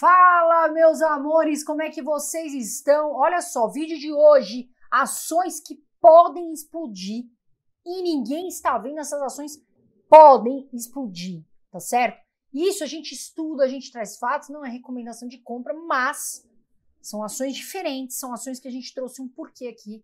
Fala, meus amores, como é que vocês estão? Olha só, vídeo de hoje, ações que podem explodir e ninguém está vendo essas ações podem explodir, tá certo? Isso a gente estuda, a gente traz fatos, não é recomendação de compra, mas são ações diferentes, são ações que a gente trouxe um porquê aqui.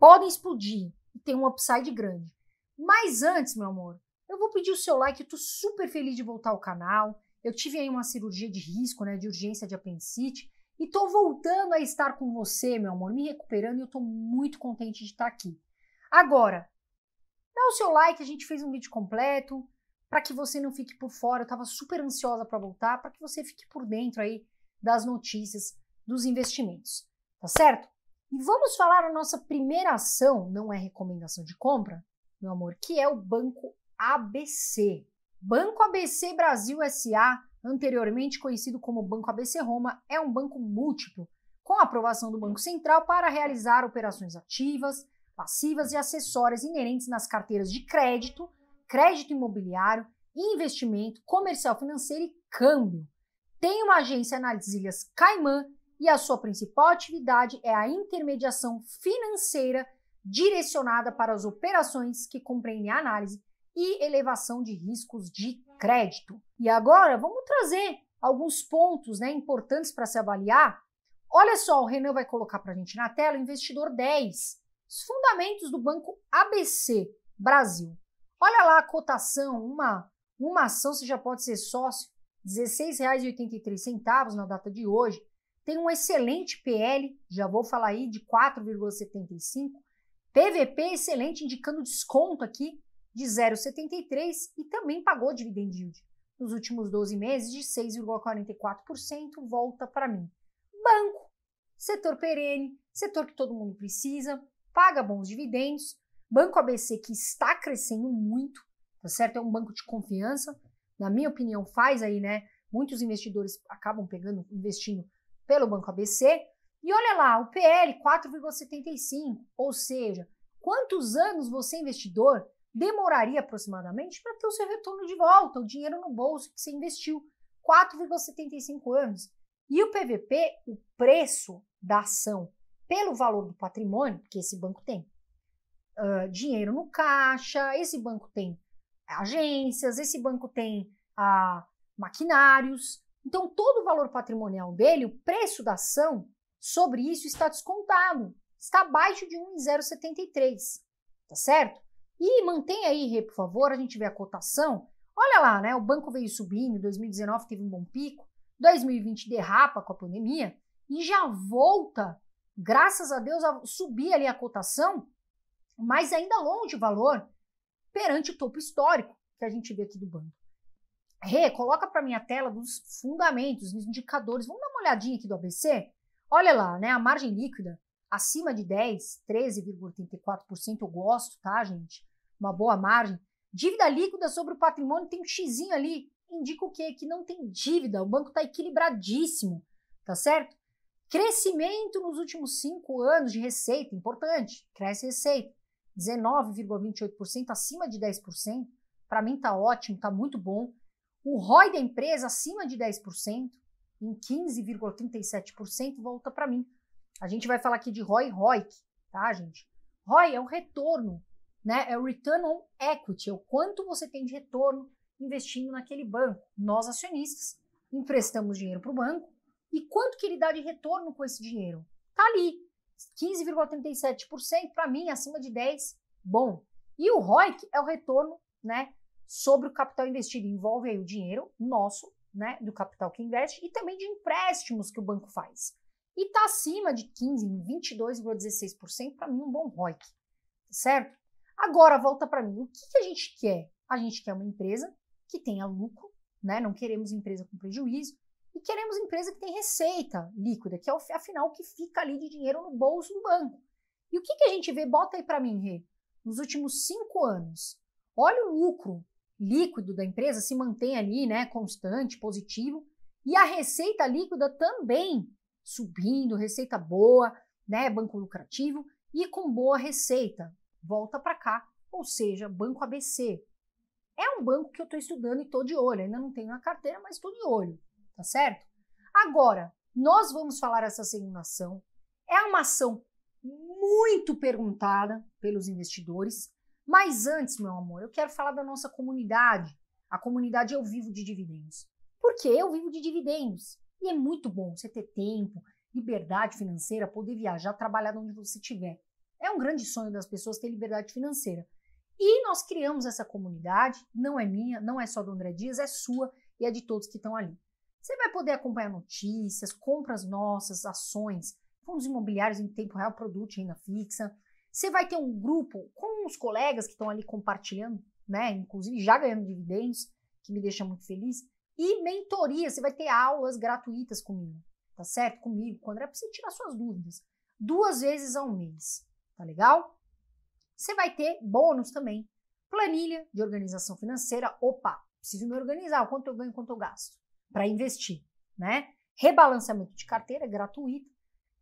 Podem explodir e tem um upside grande. Mas antes, meu amor, eu vou pedir o seu like, eu tô super feliz de voltar ao canal. Eu tive aí uma cirurgia de risco, né, de urgência de apendicite, e tô voltando a estar com você, meu amor, me recuperando e eu tô muito contente de estar aqui. Agora, dá o seu like, a gente fez um vídeo completo para que você não fique por fora. Eu tava super ansiosa para voltar, para que você fique por dentro aí das notícias dos investimentos, tá certo? E vamos falar a nossa primeira ação, não é recomendação de compra, meu amor, que é o banco ABC. Banco ABC Brasil SA, anteriormente conhecido como Banco ABC Roma, é um banco múltiplo, com aprovação do Banco Central para realizar operações ativas, passivas e acessórias inerentes nas carteiras de crédito, crédito imobiliário, investimento, comercial financeiro e câmbio. Tem uma agência nas Ilhas Caimã e a sua principal atividade é a intermediação financeira direcionada para as operações que compreendem a análise e elevação de riscos de crédito. E agora vamos trazer alguns pontos né, importantes para se avaliar. Olha só, o Renan vai colocar para a gente na tela investidor 10, os fundamentos do banco ABC Brasil. Olha lá a cotação, uma, uma ação você já pode ser sócio, R$ 16,83 na data de hoje. Tem um excelente PL, já vou falar aí, de 4,75. PVP excelente, indicando desconto aqui de 0,73% e também pagou dividend yield nos últimos 12 meses de 6,44%, volta para mim. Banco, setor perene, setor que todo mundo precisa, paga bons dividendos, Banco ABC que está crescendo muito, tá certo? É um banco de confiança, na minha opinião faz aí, né? Muitos investidores acabam pegando, investindo pelo Banco ABC. E olha lá, o PL 4,75, ou seja, quantos anos você investidor demoraria aproximadamente para ter o seu retorno de volta, o dinheiro no bolso que você investiu, 4,75 anos. E o PVP, o preço da ação pelo valor do patrimônio, que esse banco tem uh, dinheiro no caixa, esse banco tem agências, esse banco tem uh, maquinários. Então, todo o valor patrimonial dele, o preço da ação sobre isso está descontado, está abaixo de 1,073, tá certo? E mantém aí, Rê, por favor, a gente vê a cotação. Olha lá, né? O banco veio subindo, 2019 teve um bom pico, 2020 derrapa com a pandemia e já volta, graças a Deus, a subir ali a cotação, mas ainda longe o valor perante o topo histórico que a gente vê aqui do banco. Rê, coloca para minha tela dos fundamentos, dos indicadores. Vamos dar uma olhadinha aqui do ABC? Olha lá, né? A margem líquida acima de 10, 13,34%, eu gosto, tá, gente? Uma boa margem. Dívida líquida sobre o patrimônio tem um xizinho ali, indica o quê? Que não tem dívida, o banco está equilibradíssimo, tá certo? Crescimento nos últimos cinco anos de receita, importante, cresce receita, 19,28%, acima de 10%, para mim tá ótimo, tá muito bom. O ROI da empresa acima de 10%, em 15,37%, volta para mim a gente vai falar aqui de ROI ROIC, tá, gente? ROI é o retorno, né? É o return on equity, é o quanto você tem de retorno investindo naquele banco. Nós, acionistas, emprestamos dinheiro para o banco e quanto que ele dá de retorno com esse dinheiro? Tá ali, 15,37%, para mim, acima de 10, bom. E o ROIC é o retorno, né, sobre o capital investido, envolve aí o dinheiro nosso, né, do capital que investe e também de empréstimos que o banco faz e está acima de 15%, 22,16%, para mim um bom ROIC, tá certo? Agora volta para mim, o que, que, a gente quer? A gente quer uma empresa que tenha lucro, né? não queremos empresa com prejuízo, e queremos empresa que tem receita líquida, que é afinal o que fica ali de dinheiro no bolso do banco. E o que, que a gente vê? Bota aí para mim, Rê, nos últimos cinco anos. Olha o lucro líquido da empresa se mantém ali, né, constante, positivo, e a receita líquida também subindo, receita boa, né, banco lucrativo e com boa receita, volta para cá, ou seja, banco ABC. É um banco que eu estou estudando e estou de olho, ainda não tenho na carteira, mas estou de olho, tá certo? Agora, nós vamos falar essa segunda ação. É uma ação muito perguntada pelos investidores, mas antes, meu amor, eu quero falar da nossa comunidade. A comunidade Eu Vivo de Dividendos. Por que eu vivo de dividendos? E é muito bom você ter tempo, liberdade financeira, poder viajar, trabalhar de onde você estiver. É um grande sonho das pessoas ter liberdade financeira. E nós criamos essa comunidade, não é minha, não é só do André Dias, é sua e é de todos que estão ali. Você vai poder acompanhar notícias, compras nossas, ações, fundos imobiliários em tempo real, produto e renda fixa. Você vai ter um grupo com os colegas que estão ali compartilhando, né? Inclusive já ganhando dividendos, que me deixa muito feliz. E mentoria, você vai ter aulas gratuitas comigo, tá certo? Comigo, quando é para você tirar suas dúvidas. Duas vezes ao mês, tá legal? Você vai ter bônus também. Planilha de organização financeira. Opa, preciso me organizar. quanto eu ganho, quanto eu gasto para investir, né? Rebalanceamento de carteira gratuito.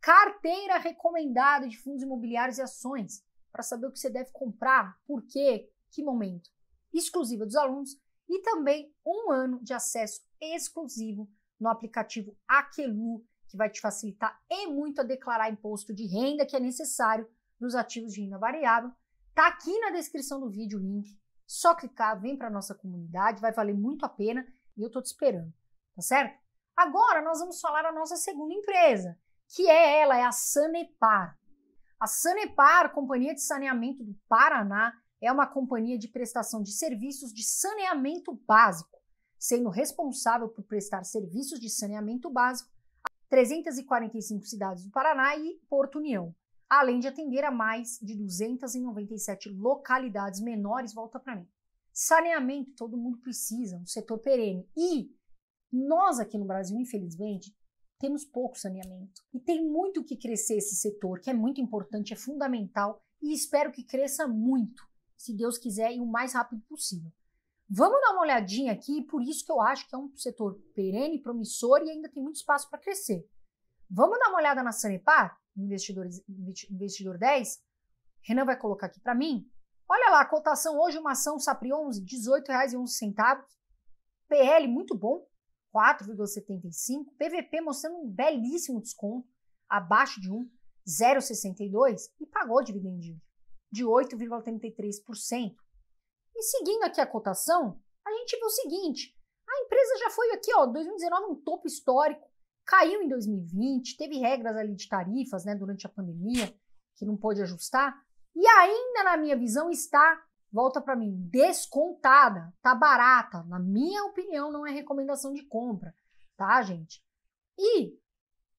Carteira recomendada de fundos imobiliários e ações para saber o que você deve comprar, por quê, que momento. Exclusiva dos alunos e também um ano de acesso exclusivo no aplicativo Aquelu, que vai te facilitar e muito a declarar imposto de renda que é necessário nos ativos de renda variável. Tá aqui na descrição do vídeo o link. Só clicar, vem para nossa comunidade, vai valer muito a pena e eu tô te esperando, tá certo? Agora nós vamos falar da nossa segunda empresa, que é ela, é a Sanepar. A Sanepar, Companhia de Saneamento do Paraná, é uma companhia de prestação de serviços de saneamento básico, sendo responsável por prestar serviços de saneamento básico a 345 cidades do Paraná e Porto União, além de atender a mais de 297 localidades menores. Volta para mim. Saneamento todo mundo precisa, um setor perene. E nós aqui no Brasil, infelizmente, temos pouco saneamento. E tem muito que crescer esse setor, que é muito importante, é fundamental e espero que cresça muito se Deus quiser, e o mais rápido possível. Vamos dar uma olhadinha aqui, por isso que eu acho que é um setor perene, promissor e ainda tem muito espaço para crescer. Vamos dar uma olhada na Sanepar, investidor, investidor 10? Renan vai colocar aqui para mim. Olha lá, a cotação hoje, uma ação SAPRI 11, R$18,11. PL muito bom, 4,75. PVP mostrando um belíssimo desconto, abaixo de 1, 0,62. E pagou dividendo de 8,33%. E seguindo aqui a cotação, a gente vê o seguinte: a empresa já foi aqui, ó, 2019 um topo histórico, caiu em 2020, teve regras ali de tarifas, né, durante a pandemia, que não pôde ajustar, e ainda na minha visão está, volta para mim, descontada, tá barata, na minha opinião não é recomendação de compra, tá, gente? E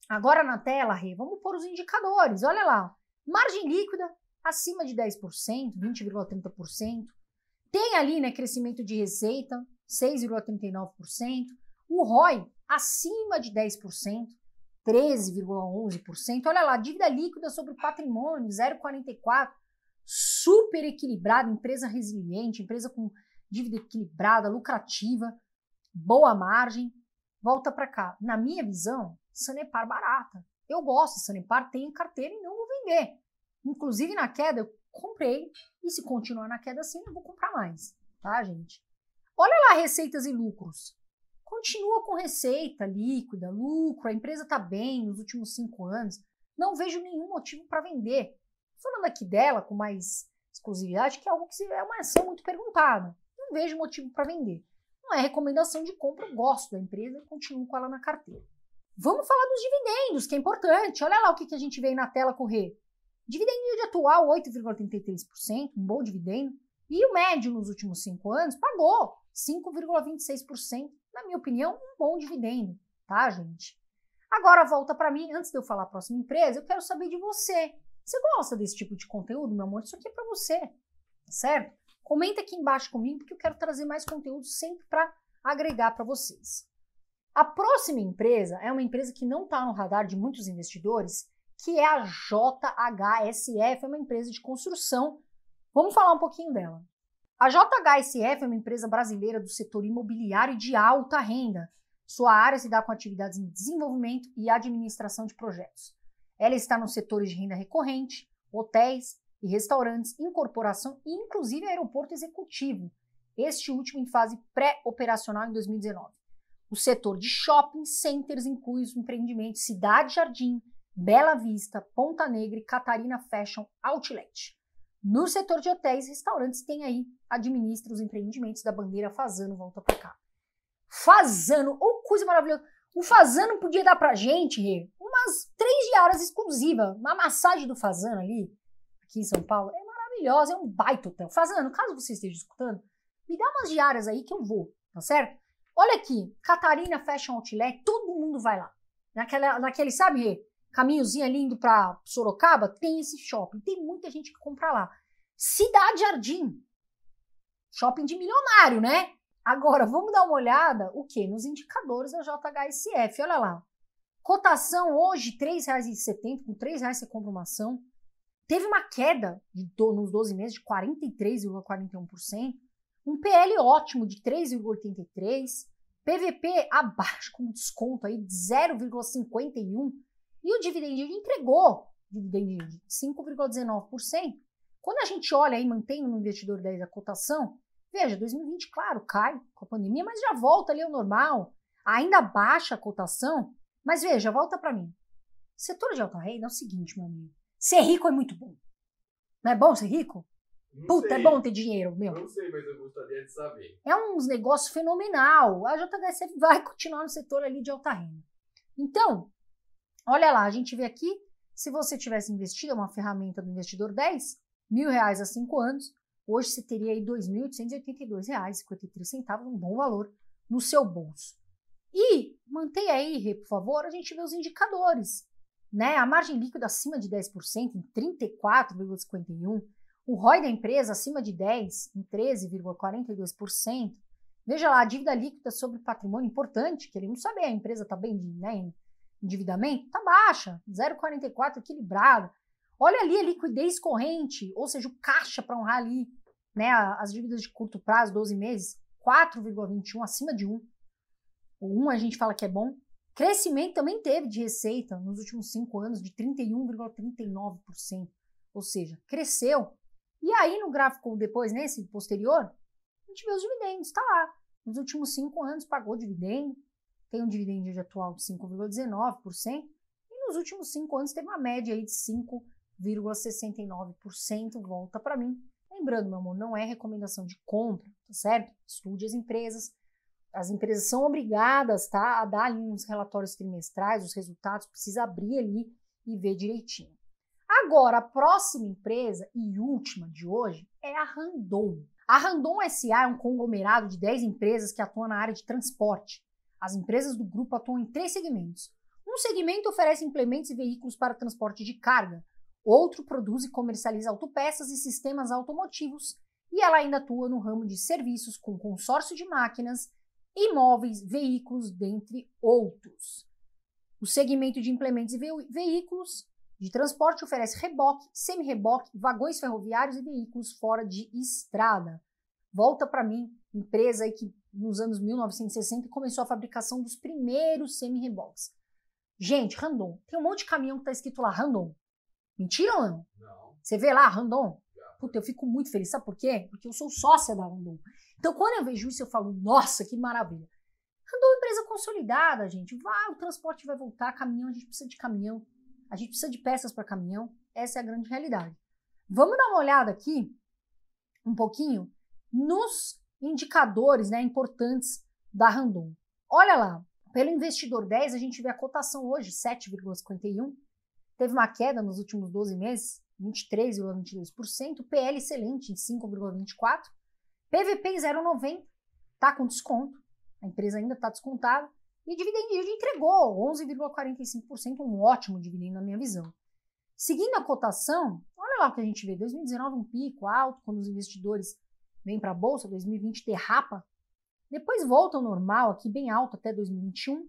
agora na tela, Rê, vamos pôr os indicadores, olha lá, margem líquida acima de 10%, 20,30%. Tem ali né, crescimento de receita, 6,39%. O ROI acima de 10%, 13,11%. Olha lá, dívida líquida sobre patrimônio, 0,44%. Super equilibrada, empresa resiliente, empresa com dívida equilibrada, lucrativa, boa margem. Volta para cá. Na minha visão, Sanepar barata. Eu gosto de Sanepar, tenho carteira e não vou vender. Inclusive na queda, eu comprei. E se continuar na queda assim, eu vou comprar mais, tá, gente? Olha lá receitas e lucros. Continua com receita líquida, lucro, a empresa está bem nos últimos cinco anos. Não vejo nenhum motivo para vender. Falando aqui dela com mais exclusividade, que é algo que é uma ação muito perguntada. Não vejo motivo para vender. Não é recomendação de compra, eu gosto da empresa e continuo com ela na carteira. Vamos falar dos dividendos, que é importante. Olha lá o que, que a gente vê aí na tela correr. Dividendo de atual 8,33%, um bom dividendo, e o médio nos últimos cinco anos pagou 5,26%, na minha opinião, um bom dividendo, tá, gente? Agora volta para mim, antes de eu falar a próxima empresa, eu quero saber de você. Você gosta desse tipo de conteúdo, meu amor? Isso aqui é para você, tá certo? Comenta aqui embaixo comigo porque eu quero trazer mais conteúdo sempre para agregar para vocês. A próxima empresa é uma empresa que não está no radar de muitos investidores que é a JHSF, é uma empresa de construção. Vamos falar um pouquinho dela. A JHSF é uma empresa brasileira do setor imobiliário de alta renda. Sua área se dá com atividades em desenvolvimento e administração de projetos. Ela está nos setores de renda recorrente, hotéis e restaurantes, incorporação e inclusive aeroporto executivo, este último em fase pré-operacional em 2019. O setor de shopping centers inclui os empreendimentos Cidade Jardim, Bela Vista, Ponta Negra e Catarina Fashion Outlet. No setor de hotéis e restaurantes tem aí, administra os empreendimentos da bandeira Fazano, volta pra cá. Fazano, ou oh, coisa maravilhosa. O Fazano podia dar pra gente, Rê, umas três diárias exclusivas. Uma massagem do Fazano ali, aqui em São Paulo, é maravilhosa, é um baita hotel. Fazano, caso você esteja escutando, me dá umas diárias aí que eu vou, tá certo? Olha aqui, Catarina Fashion Outlet, todo mundo vai lá. Naquela, naquele, sabe, Rê? caminhozinho ali indo para Sorocaba, tem esse shopping. Tem muita gente que compra lá. Cidade Jardim. Shopping de milionário, né? Agora, vamos dar uma olhada o que nos indicadores da JHSF. Olha lá. Cotação hoje R$ 3,70, com R$ 3,00 você compra uma ação. Teve uma queda do, nos 12 meses de 43,41%. Um PL ótimo de 3,83%. PVP abaixo, com desconto aí de 0,51%. E o dividend yield entregou dividend yield 5,19%. Quando a gente olha e mantém no investidor 10 a cotação, veja, 2020, claro, cai com a pandemia, mas já volta ali ao normal. Ainda baixa a cotação, mas veja, volta para mim. O setor de alta renda é o seguinte, meu amigo. Ser rico é muito bom. Não é bom ser rico? Não Puta, é sei. é bom ter dinheiro, meu. Não sei, mas eu gostaria de saber. É um negócio fenomenal. A JHSF vai continuar no setor ali de alta renda. Então, Olha lá, a gente vê aqui, se você tivesse investido, é uma ferramenta do investidor 10, mil reais a 5 anos, hoje você teria aí R$ 2.882,53, um bom valor no seu bolso. E mantenha aí, Rê, por favor, a gente vê os indicadores. Né? A margem líquida acima de 10%, em 34,51%. O ROI da empresa acima de 10%, em 13,42%. Veja lá, a dívida líquida sobre patrimônio, importante, queremos saber, a empresa está bem né, endividamento está baixa, 0,44 equilibrado. Olha ali a liquidez corrente, ou seja, o caixa para honrar ali, né, as dívidas de curto prazo, 12 meses, 4,21 acima de 1. O 1 a gente fala que é bom. Crescimento também teve de receita nos últimos 5 anos de 31,39%, ou seja, cresceu. E aí no gráfico depois, nesse posterior, a gente vê os dividendos, está lá. Nos últimos 5 anos pagou dividendo, tem um dividendo de atual de 5,19%, e nos últimos cinco anos teve uma média aí de 5,69%, volta para mim. Lembrando, meu amor, não é recomendação de compra, tá certo? Estude as empresas. As empresas são obrigadas, tá, a dar ali uns relatórios trimestrais, os resultados, precisa abrir ali e ver direitinho. Agora, a próxima empresa e última de hoje é a Randon. A Randon SA é um conglomerado de 10 empresas que atuam na área de transporte. As empresas do grupo atuam em três segmentos. Um segmento oferece implementos e veículos para transporte de carga, outro produz e comercializa autopeças e sistemas automotivos, e ela ainda atua no ramo de serviços com consórcio de máquinas, imóveis, veículos, dentre outros. O segmento de implementos e ve veículos de transporte oferece reboque, semi-reboque, vagões ferroviários e veículos fora de estrada. Volta para mim, empresa aí que nos anos 1960 começou a fabricação dos primeiros semi-reboques. Gente, Randon, tem um monte de caminhão que tá escrito lá Randon. Mentira ou não? Não. Você vê lá Randon? Puta, eu fico muito feliz, sabe por quê? Porque eu sou sócia da Randon. Então, quando eu vejo isso, eu falo, nossa, que maravilha. Randon é uma empresa consolidada, gente. Vai, o transporte vai voltar, caminhão, a gente precisa de caminhão. A gente precisa de peças para caminhão. Essa é a grande realidade. Vamos dar uma olhada aqui, um pouquinho, nos indicadores né, importantes da Randon. Olha lá, pelo investidor 10, a gente vê a cotação hoje, 7,51, teve uma queda nos últimos 12 meses, 23,22%, PL excelente, 5,24%, PVP 0,90%, está com desconto, a empresa ainda está descontada, e dividend yield entregou 11,45%, um ótimo dividendo na minha visão. Seguindo a cotação, olha lá o que a gente vê, 2019 um pico alto, quando os investidores vem para a bolsa, 2020 derrapa, depois volta ao normal aqui, bem alto até 2021,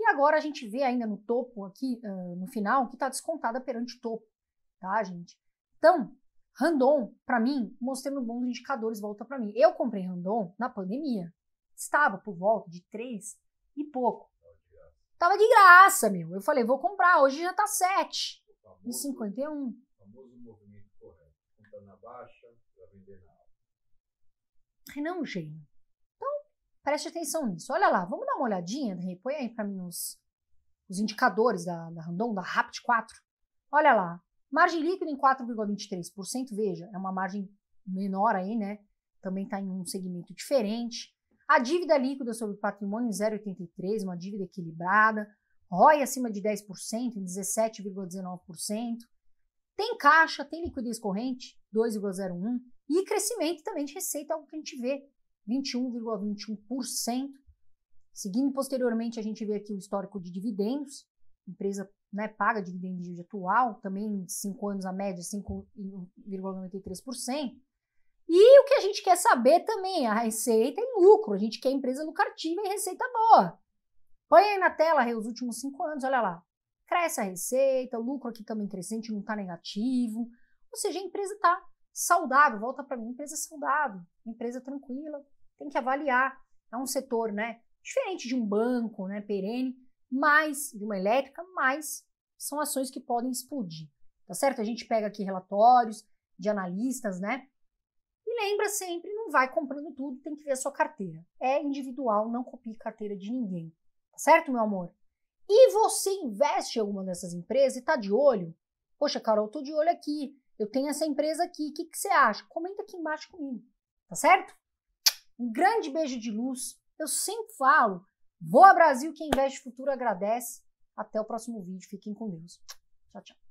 e agora a gente vê ainda no topo aqui, uh, no final, que está descontada perante topo, tá, gente? Então, Randon, para mim, mostrando um indicadores, volta para mim. Eu comprei Randon na pandemia. Estava por volta de 3 e pouco. Tava de graça, meu. Eu falei, vou comprar. Hoje já tá 7 e 51. O famoso movimento correto. Comprar na baixa para vender na Renan é gênio. Então, preste atenção nisso. Olha lá, vamos dar uma olhadinha, Henri? Põe aí para mim os, os indicadores da, da Randon, da Rapt 4. Olha lá, margem líquida em 4,23%, veja, é uma margem menor aí, né? Também está em um segmento diferente. A dívida líquida sobre patrimônio em 0,83, uma dívida equilibrada. ROI acima de 10%, em 17,19%. Tem caixa, tem liquidez corrente, 2,01%. E crescimento também de receita, algo que a gente vê, 21,21%. ,21%. Seguindo posteriormente, a gente vê aqui o histórico de dividendos, a empresa né, paga dividendos de atual, também 5 anos a média 5,93%. E o que a gente quer saber também, a receita e lucro, a gente quer empresa lucrativa e receita boa. Põe aí na tela os últimos 5 anos, olha lá, cresce a receita, o lucro aqui também crescente, não está negativo, ou seja, a empresa está saudável, volta para mim, empresa saudável, empresa tranquila, tem que avaliar. É um setor, né, diferente de um banco, né, perene, mais de uma elétrica, mas são ações que podem explodir, tá certo? A gente pega aqui relatórios de analistas, né? E lembra sempre, não vai comprando tudo, tem que ver a sua carteira. É individual, não copie carteira de ninguém, tá certo, meu amor? E você investe em alguma dessas empresas e tá de olho? Poxa, Carol, eu tô de olho aqui. Eu tenho essa empresa aqui, o que, que você acha? Comenta aqui embaixo comigo, tá certo? Um grande beijo de luz. Eu sempre falo, voa Brasil, quem investe futuro agradece. Até o próximo vídeo. Fiquem com Deus. Tchau, tchau.